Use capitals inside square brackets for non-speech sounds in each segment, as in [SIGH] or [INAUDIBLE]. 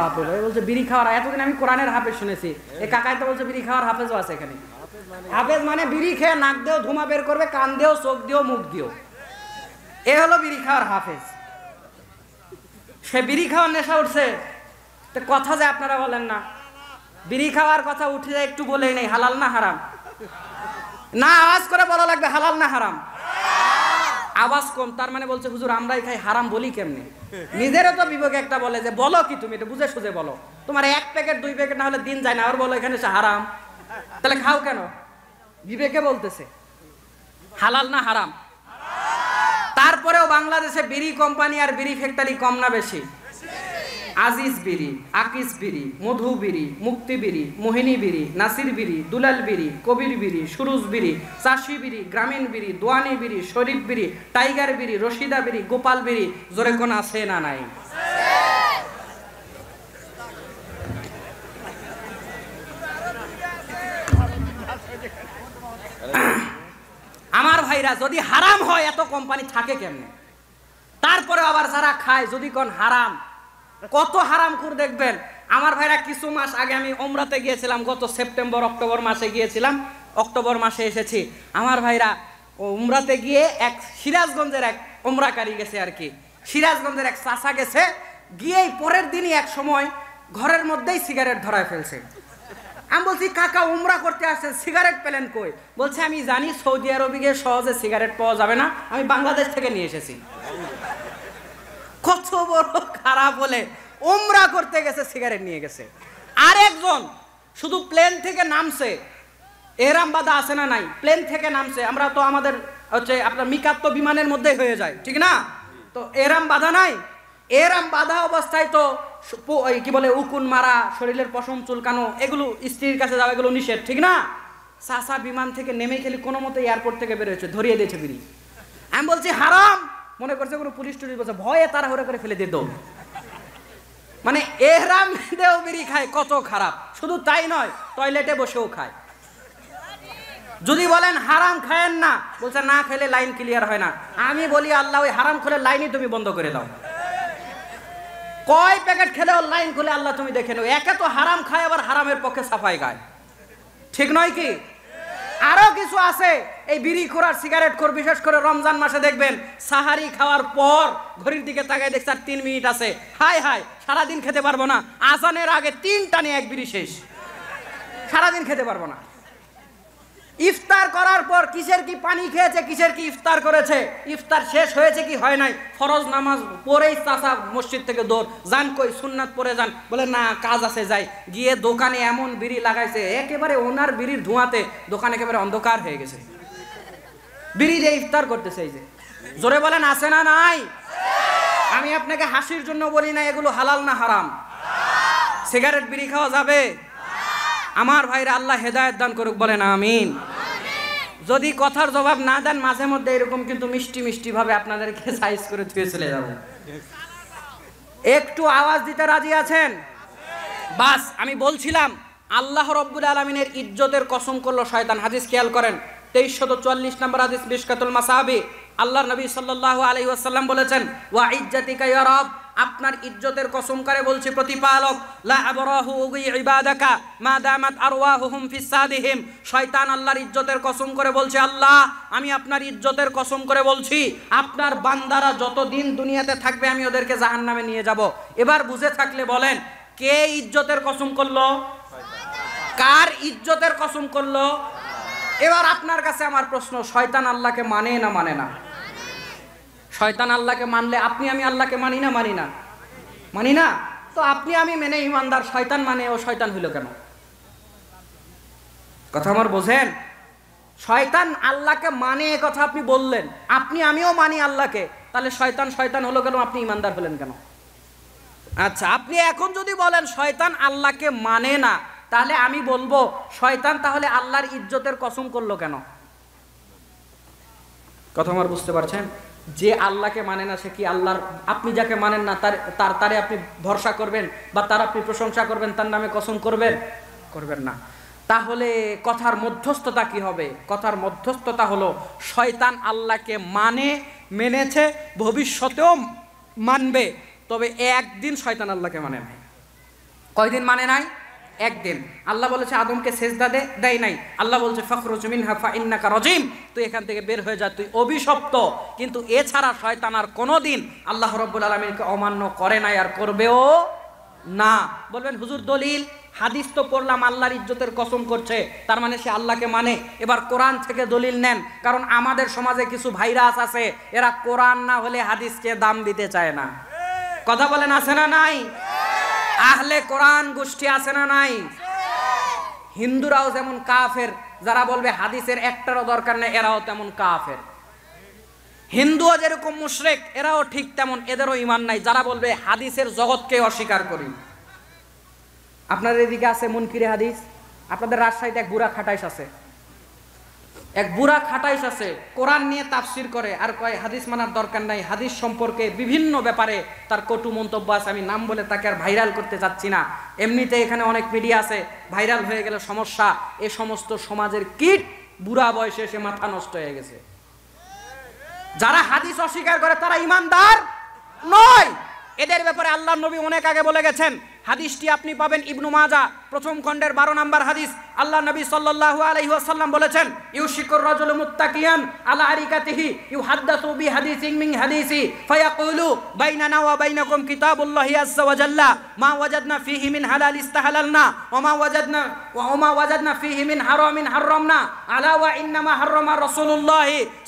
বাপরে ওই বলছে বিড়ি খাওয়ার এতদিন আমি কোরআনের হাফেজ শুনেছি এই কাকায় তো বলছে বিড়ি খাওয়ার হাফেজও আছে এখানে হাফেজ মানে বিড়ি খেয়ে নাক দিয়েও ধুমা বের করবে কান দিয়েও চোখ দিও মুখ দিও এ হলো বিড়ি খাওয়ার হাফেজ সে বিড়ি খাওয়ার নেশা উঠছে তো কথা যে আপনারা বলেন না বিড়ি খাওয়ার কথা উঠে যায় একটু বলেই নেই হালাল না হারাম না আওয়াজ করে বলা লাগবে হালাল না হারাম আওয়াজ কম তার মানে বলছে হুজুর আমরাই খাই হারাম বলি কেমনি নিজেরও তো বিবেকে একটা বলে যে বলো কি তুমি এটা বুঝে সুঝে বলো তোমার এক প্যাকেট দুই প্যাকেট না হলে দিন যায় না আর বলো এখানে সে হারাম তাহলে খাও কেন বিবেকে বলতেছে হালাল না হারাম তারপরেও বাংলাদেশে বিড়ি কোম্পানি আর বিড়ি ফ্যাক্টরি কম না বেশি আজিজ বিড়ি আকিস বিড়ি মধু বিড়ি মুক্তি বিড়ি মোহিনী বিড়ি নাসির বিড়ি দুলাল বিড়ি কবির বিড়ি সুরুজ বিড়ি চাষি বিড়ি গ্রামীণ বিড়ি দোয়ানি বিড়ি শরীফ বিড়ি টাইগার বিড়ি রশিদা বিড়ি গোপাল বিড়ি জোরে কোন আছে না নাই আমার ভাইরা যদি হারাম হয় এত কোম্পানি থাকে কেমনে তারপরে আবার যারা খায় যদি কোন হারাম কত হারামখুর দেখবেন আমার ভাইরা কিছু মাস আগে আমি ওমরাতে গিয়েছিলাম গত সেপ্টেম্বর অক্টোবর মাসে গিয়েছিলাম অক্টোবর মাসে এসেছি আমার ভাইরা উমরাতে গিয়ে এক সিরাজগঞ্জের এক ওমরাকারী গেছে আর কি সিরাজগঞ্জের এক চাষা গেছে গিয়েই পরের দিনই এক সময় ঘরের মধ্যেই সিগারেট ধরায় ফেলছে আমি বলছি কাকা উমরা করতে আসছে সিগারেট পেলেন কই বলছে আমি জানি সৌদি আরবে গিয়ে সহজে সিগারেট পাওয়া যাবে না আমি বাংলাদেশ থেকে নিয়ে এসেছি কত বড় খারাপ হলে উমরা করতে গেছে সিগারেট নিয়ে গেছে আরেকজন শুধু প্লেন থেকে নামছে এরাম বাধা আছে না নাই প্লেন থেকে নামছে আমরা তো আমাদের হচ্ছে আপনার মিকাত তো বিমানের মধ্যে হয়ে যায় ঠিক না তো এরাম বাধা নাই এরাম বাধা অবস্থায় তো কি বলে উকুন মারা শরীরের পশম চুলকানো এগুলো স্ত্রীর কাছে যাওয়া এগুলো নিষেধ ঠিক না সাসা বিমান থেকে নেমে খেলি কোনো মতে এয়ারপোর্ট থেকে বেরোয়েছে ধরিয়ে দিয়েছে বিড়ি আমি বলছি হারাম মনে করছে কোনো পুলিশ টুলিশ বলছে ভয়ে তারা হরে করে ফেলে দিয়ে দৌড় মানে এহরাম দেও বিড়ি খায় কত খারাপ শুধু তাই নয় টয়লেটে বসেও খায় যদি বলেন হারাম খায়েন না বলছে না খেলে লাইন ক্লিয়ার হয় না আমি বলি আল্লাহ ওই হারাম খুলে লাইনই তুমি বন্ধ করে দাও কয় প্যাকেট খেলে ওর লাইন খুলে আল্লাহ তুমি দেখে নেও একে তো হারাম খায় আবার হারামের পক্ষে সাফাই গায় ঠিক নয় কি আরও কিছু আছে এই বিড়ি খোরার সিগারেট খোর বিশেষ করে রমজান মাসে দেখবেন সাহারি খাওয়ার পর ঘড়ির দিকে তাকায় দেখছে আর তিন মিনিট আছে হাই হাই সারাদিন খেতে পারবো না আসানের আগে তিনটা নিয়ে এক বিড়ি শেষ সারাদিন খেতে পারবো না ইফতার করার পর কিসের কি পানি খেয়েছে কিসের কি ইফতার করেছে ইফতার শেষ হয়েছে কি হয় নাই ফরজ নামাজ পরেই চাষা মসজিদ থেকে দৌড় যান কই সুন্নাত পরে যান বলে না কাজ আছে যাই গিয়ে দোকানে এমন বিড়ি লাগাইছে একেবারে ওনার বিড়ির ধোঁয়াতে দোকান একেবারে অন্ধকার হয়ে গেছে বিড়ি দিয়ে ইফতার করতেছে এই যে জোরে বলেন আছে না নাই আমি আপনাকে হাসির জন্য বলি না এগুলো হালাল না হারাম সিগারেট বিড়ি খাওয়া যাবে আমার ভাইরা আল্লাহ হেদায়ত দান করুক বলেন আমিন যদি কথার জবাব না দেন মাঝে মধ্যে এরকম কিন্তু মিষ্টি মিষ্টিভাবে আপনাদেরকে সাইজ [LAUGHS] করে ধুয়ে চলে যাবো একটু আওয়াজ দিতে রাজি আছেন বাস আমি বলছিলাম আল্লাহ রব্বুল আলমিনের ইজ্জতের কসম করলো শয়তান হাদিস খেয়াল করেন তেইশ শত চুয়াল্লিশ নম্বর হাদিস বিশকাতুল মাসাহাবি আল্লাহ নবী সাল্লাহ আলাই বলেছেন ওয়া ইজ্জাতিকা ইয়া রব আপনার ইজ্জতের কসম করে বলছি প্রতিপালক ইবাদাকা মা দামাত আরওয়াহুহুম ফিসাদিহিম শয়তান আল্লাহর ইজ্জতের কসম করে বলছে আল্লাহ আমি আপনার ইজ্জতের কসম করে বলছি আপনার বান্দারা যতদিন দুনিয়াতে থাকবে আমি ওদেরকে জাহান্নামে নিয়ে যাব এবার বুঝে থাকলে বলেন কে ইজ্জতের কসম করলো কার ইজ্জতের কসম করলো এবার আপনার কাছে আমার প্রশ্ন শয়তান আল্লাহকে মানে না মানে না শয়তান আল্লাহকে মানলে আপনি আমি আল্লাহকে মানি না মানি না মানি না তো আপনি আমি মেনে ইমানদার শয়তান মানে ও শয়তান হইল কেন কথা আমার বোঝেন শয়তান আল্লাহকে মানে এ কথা আপনি বললেন আপনি আমিও মানি আল্লাহকে তাহলে শয়তান শয়তান হলো কেন আপনি ইমানদার হলেন কেন আচ্ছা আপনি এখন যদি বলেন শয়তান আল্লাহকে মানে না তাহলে আমি বলবো শয়তান তাহলে আল্লাহর ইজ্জতের কসম করলো কেন কথা আমার বুঝতে পারছেন যে আল্লাহকে মানে না সে কি আল্লাহর আপনি যাকে মানেন না তার তার তারে আপনি ভরসা করবেন বা তার আপনি প্রশংসা করবেন তার নামে কসম করবেন করবেন না তাহলে কথার মধ্যস্থতা কি হবে কথার মধ্যস্থতা হলো শয়তান আল্লাহকে মানে মেনেছে ভবিষ্যতেও মানবে তবে একদিন শয়তান আল্লাহকে মানে নাই কয়দিন মানে নাই একদিন আল্লাহ বলেছে আদমকে সেজদা দে দেয় নাই আল্লাহ বলছে ফখরুজমিন হাফা ইন্নাকা রজিম তুই এখান থেকে বের হয়ে যা তুই অভিশপ্ত কিন্তু এছাড়া শয়তান আর কোনো দিন আল্লাহ রব্বুল আলমিনকে অমান্য করে নাই আর করবেও না বলবেন হুজুর দলিল হাদিস তো পড়লাম আল্লাহর ইজ্জতের কসম করছে তার মানে সে আল্লাহকে মানে এবার কোরআন থেকে দলিল নেন কারণ আমাদের সমাজে কিছু ভাইরাস আছে এরা কোরআন না হলে হাদিসকে দাম দিতে চায় না কথা বলেন আছে না নাই আহলে কোরআন গোষ্ঠী আছে না নাই হিন্দুরাও যেমন কাফের যারা বলবে হাদিসের একটারও দরকার নেই এরাও তেমন কাফের হিন্দুও যেরকম মুশরেক এরাও ঠিক তেমন এদেরও ইমান নাই যারা বলবে হাদিসের জগৎকে অস্বীকার করি আপনাদের এদিকে আছে মুনকিরে হাদিস আপনাদের রাজশাহীতে এক বুড়া খাটাইশ আছে এক বুড়া খাটাইস আছে কোরআন নিয়ে তাফসির করে আর কয় হাদিস মানার দরকার নাই হাদিস সম্পর্কে বিভিন্ন ব্যাপারে তার কটু মন্তব্য আছে আমি নাম বলে তাকে আর ভাইরাল করতে চাচ্ছি না এমনিতে এখানে অনেক মিডিয়া আছে ভাইরাল হয়ে গেলে সমস্যা এ সমস্ত সমাজের কীট বুড়া বয়সে এসে মাথা নষ্ট হয়ে গেছে যারা হাদিস অস্বীকার করে তারা ইমানদার নয় এদের ব্যাপারে আল্লাহ নবী অনেক আগে বলে গেছেন হাদিসটি আপনি পাবেন ইবনু মাজা প্রথম খণ্ডের বারো নম্বর হাদিস আল্লাহ নবী সাল্লাল্লাহু আলাইহি ওয়াসাল্লাম বলেছেন ইউশিকুর রাজুল মুত্তাকিয়ান আলা আরিকাতিহি ইউহাদ্দাসু বি হাদিসিন মিন হাদিসি ফায়াকুলু বাইনানা ওয়া বাইনাকুম কিতাবুল্লাহি আযজা ওয়া জাল্লা মা ওয়াজাদনা ফিহি মিন হালাল ইস্তাহালালনা ওয়া মা ওয়াজাদনা ওয়া মা ওয়াজাদনা ফিহি মিন হারামিন হারামনা আলা ওয়া ইন্নামা হারামা রাসূলুল্লাহ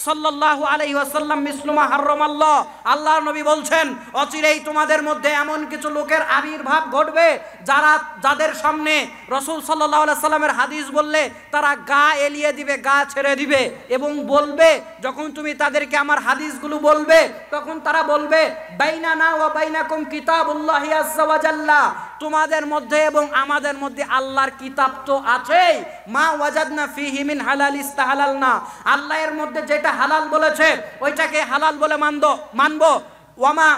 সাল্লাল্লাহু আলাইহি ওয়াসাল্লাম মিসলুমা হারামাল্লাহ আল্লাহ নবী বলছেন অচিরেই তোমাদের মধ্যে এমন কিছু লোকের আবির্ভাব ঘটবে ঘটবে যারা যাদের সামনে রসুল সাল্লাহ সাল্লামের হাদিস বললে তারা গা এলিয়ে দিবে গা ছেড়ে দিবে এবং বলবে যখন তুমি তাদেরকে আমার হাদিসগুলো বলবে তখন তারা বলবে বাইনা না ও বাইনাকুম কিতাবুল্লাহি আজ্জাল্লাহ তোমাদের মধ্যে এবং আমাদের মধ্যে আল্লাহর কিতাব তো আছেই মা ওয়াজাদনা ফি হিমিন হালাল ইস্তা হালাল না আল্লাহর মধ্যে যেটা হালাল বলেছে ওইটাকে হালাল বলে মানব মানব ওয়ামা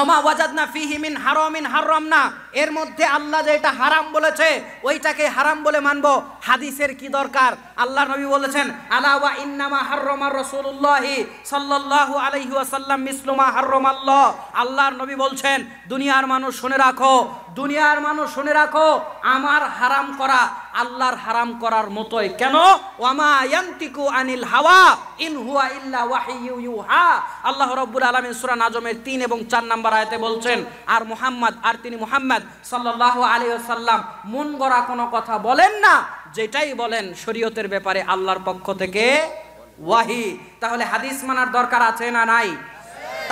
وما وجدنا فيه من حرام حرمنا এর মধ্যে আল্লাহ যে এটা হারাম বলেছে ওইটাকে হারাম বলে মানব হাদিসের কি দরকার আল্লাহ নবী বলেছেন আলাওয়া ইন্নামা হাররমার রসুল্লাহি সাল্লাল্লাহু আলাইহি ওয়াসাল্লাম মিসলুমা আল্লাহ আল্লাহর নবী বলছেন দুনিয়ার মানুষ শুনে রাখো দুনিয়ার মানুষ শুনে রাখো আমার হারাম করা আল্লাহর হারাম করার মতোই কেন ওয়ামা ইয়ান্তিকু আনিল হাওয়া ইন হুয়া ইল্লা ওয়াহিউ ইউহা আল্লাহ রাব্বুল আলামিন সূরা নাজমের 3 এবং 4 নাম্বার আয়াতে বলছেন আর মুহাম্মদ আর তিনি মুহাম্মদ মোহাম্মদ সাল্লাহ আলিয়াল্লাম মন গড়া কোনো কথা বলেন না যেটাই বলেন শরীয়তের ব্যাপারে আল্লাহর পক্ষ থেকে ওয়াহি তাহলে হাদিস মানার দরকার আছে না নাই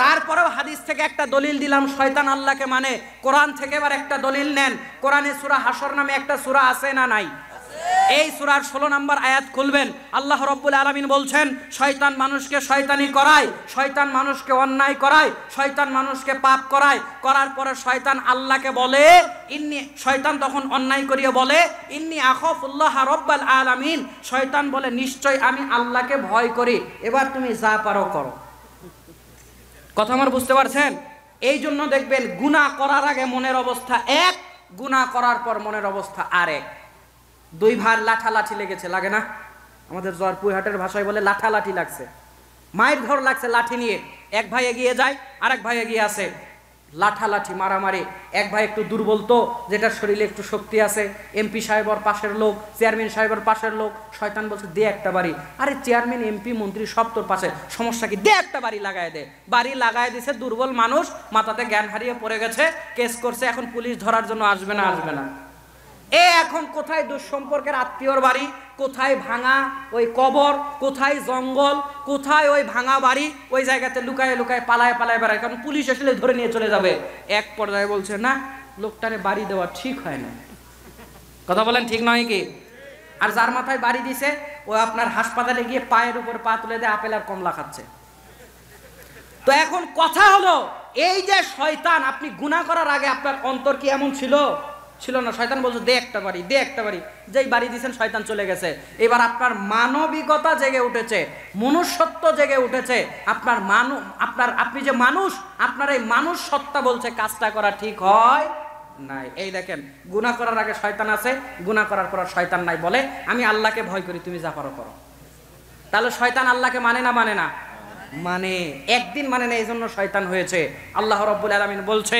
তারপরেও হাদিস থেকে একটা দলিল দিলাম শয়তান আল্লাহকে মানে কোরআন থেকে এবার একটা দলিল নেন কোরআনে সুরা হাসর নামে একটা সুরা আছে না নাই এই সুরার ষোলো নম্বর আয়াত খুলবেন আল্লাহ রব্বুল আলমিন বলছেন শয়তান মানুষকে শয়তানি করায় শয়তান মানুষকে অন্যায় করায় শয়তান মানুষকে পাপ করায় করার পরে শয়তান আল্লাহকে বলে ইন্নি শয়তান তখন অন্যায় করিয়ে বলে ইন্নি আখফুল্লাহ রব্বাল আলমিন শয়তান বলে নিশ্চয় আমি আল্লাহকে ভয় করি এবার তুমি যা পারো করো কথা আমার বুঝতে পারছেন এই জন্য দেখবেন গুণা করার আগে মনের অবস্থা এক গুণা করার পর মনের অবস্থা আরেক দুই ভার লাঠা লাঠি লেগেছে লাগে না আমাদের জ্বর জরপুরহাটের ভাষায় বলে লাঠা লাঠি লাগছে মায়ের ধর লাগছে লাঠি নিয়ে এক ভাই এগিয়ে যায় আর এক ভাই এগিয়ে আসে লাঠা লাঠি মারামারি এক ভাই একটু দুর্বল তো যেটা শরীরে একটু শক্তি আছে এমপি সাহেবর পাশের লোক চেয়ারম্যান সাহেবর পাশের লোক শয়তান বলছে দে একটা বাড়ি আরে চেয়ারম্যান এমপি মন্ত্রী সব তোর পাশে সমস্যা কি দে একটা বাড়ি লাগায় দে বাড়ি লাগায় দিছে দুর্বল মানুষ মাথাতে জ্ঞান হারিয়ে পড়ে গেছে কেস করছে এখন পুলিশ ধরার জন্য আসবে না আসবে না এ এখন কোথায় দুঃসম্পর্কের আত্মীয়র বাড়ি কোথায় ভাঙা ওই কবর কোথায় জঙ্গল কোথায় ওই ভাঙা বাড়ি ওই জায়গাতে লুকায় লুকায় পালায় পালায় বেড়ায় কারণ পুলিশ আসলে ধরে নিয়ে চলে যাবে এক পর্যায়ে বলছে না লোকটারে বাড়ি দেওয়া ঠিক হয় না কথা বলেন ঠিক নয় কি আর যার মাথায় বাড়ি দিছে ও আপনার হাসপাতালে গিয়ে পায়ের উপর পা তুলে দিয়ে আপেল আর কমলা খাচ্ছে তো এখন কথা হলো এই যে শয়তান আপনি গুণা করার আগে আপনার অন্তর কি এমন ছিল ছিল না শয়তান বলছে দে একটা বাড়ি দে একটা বাড়ি যেই বাড়ি দিয়েছেন শয়তান চলে গেছে এবার আপনার মানবিকতা জেগে উঠেছে মনুষ্যত্ব জেগে উঠেছে আপনার মানু আপনার আপনি যে মানুষ আপনার এই মানুষ সত্তা বলছে কাজটা করা ঠিক হয় নাই এই দেখেন গুণা করার আগে শয়তান আছে গুণা করার পর শয়তান নাই বলে আমি আল্লাহকে ভয় করি তুমি যা পারো করো তাহলে শয়তান আল্লাহকে মানে না মানে না মানে একদিন মানে না এই জন্য শয়তান হয়েছে আল্লাহ রব্বুল আলমিন বলছে